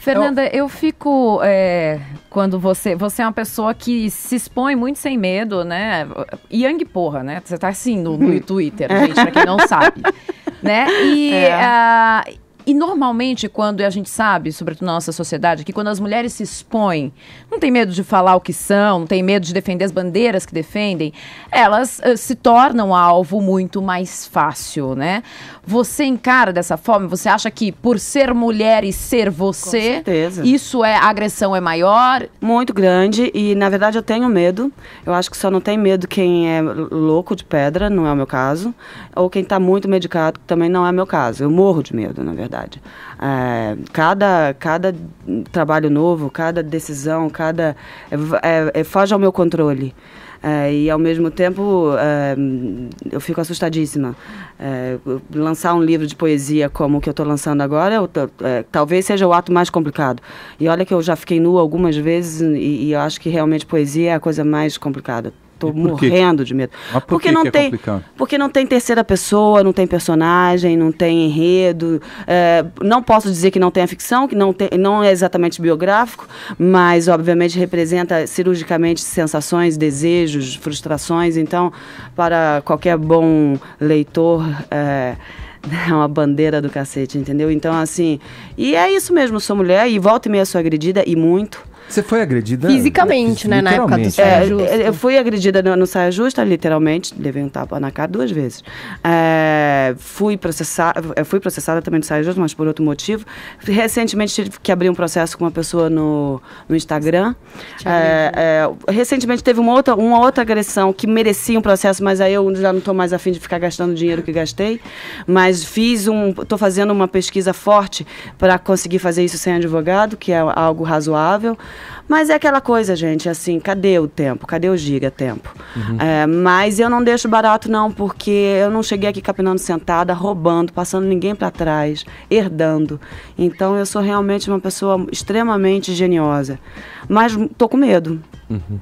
Fernanda, eu fico é, quando você você é uma pessoa que se expõe muito sem medo, né? Yang porra, né? Você tá assim no, no Twitter, gente, pra quem não sabe, né? E é. Ah, e normalmente, quando a gente sabe, sobretudo na nossa sociedade, que quando as mulheres se expõem, não tem medo de falar o que são, não tem medo de defender as bandeiras que defendem, elas uh, se tornam alvo muito mais fácil, né? Você encara dessa forma? Você acha que por ser mulher e ser você, isso é a agressão é maior? Muito grande e na verdade eu tenho medo. Eu acho que só não tem medo quem é louco de pedra, não é o meu caso, ou quem está muito medicado, que também não é meu caso. Eu morro de medo, na verdade verdade. É, cada, cada trabalho novo, cada decisão, cada é, é, é foge ao meu controle. É, e ao mesmo tempo é, eu fico assustadíssima. lançar um livro de poesia como o que eu estou lançando agora eu, talvez seja o ato mais complicado. E olha que eu já fiquei nua algumas vezes e, e acho que realmente poesia é a coisa mais complicada tô morrendo de medo. Mas por porque que não que é tem, complicado? porque não tem terceira pessoa, não tem personagem, não tem enredo. É, não posso dizer que não tem a ficção, que não tem, não é exatamente biográfico, mas obviamente representa cirurgicamente sensações, desejos, frustrações. Então, para qualquer bom leitor é, é uma bandeira do cacete, entendeu? Então, assim, e é isso mesmo, sou mulher e volta e meia sou agredida e muito. Você foi agredida? Fisicamente, né? Na época do saia é, justa. É, é, eu fui agredida no, no saia justa, literalmente. Levei um tapa na cara duas vezes. É, fui, processar, fui processada também no saia justa, mas por outro motivo. Recentemente tive que abrir um processo com uma pessoa no, no Instagram. Né? É, recentemente teve uma outra, uma outra agressão que merecia um processo, mas aí eu já não estou mais afim de ficar gastando dinheiro que gastei. Mas fiz um... Estou fazendo uma pesquisa forte para conseguir fazer isso sem advogado, que é algo razoável. Mas é aquela coisa, gente, assim, cadê o tempo? Cadê o giga tempo? Uhum. É, mas eu não deixo barato, não, porque eu não cheguei aqui capinando sentada, roubando, passando ninguém para trás, herdando. Então eu sou realmente uma pessoa extremamente geniosa. Mas tô com medo. Uhum.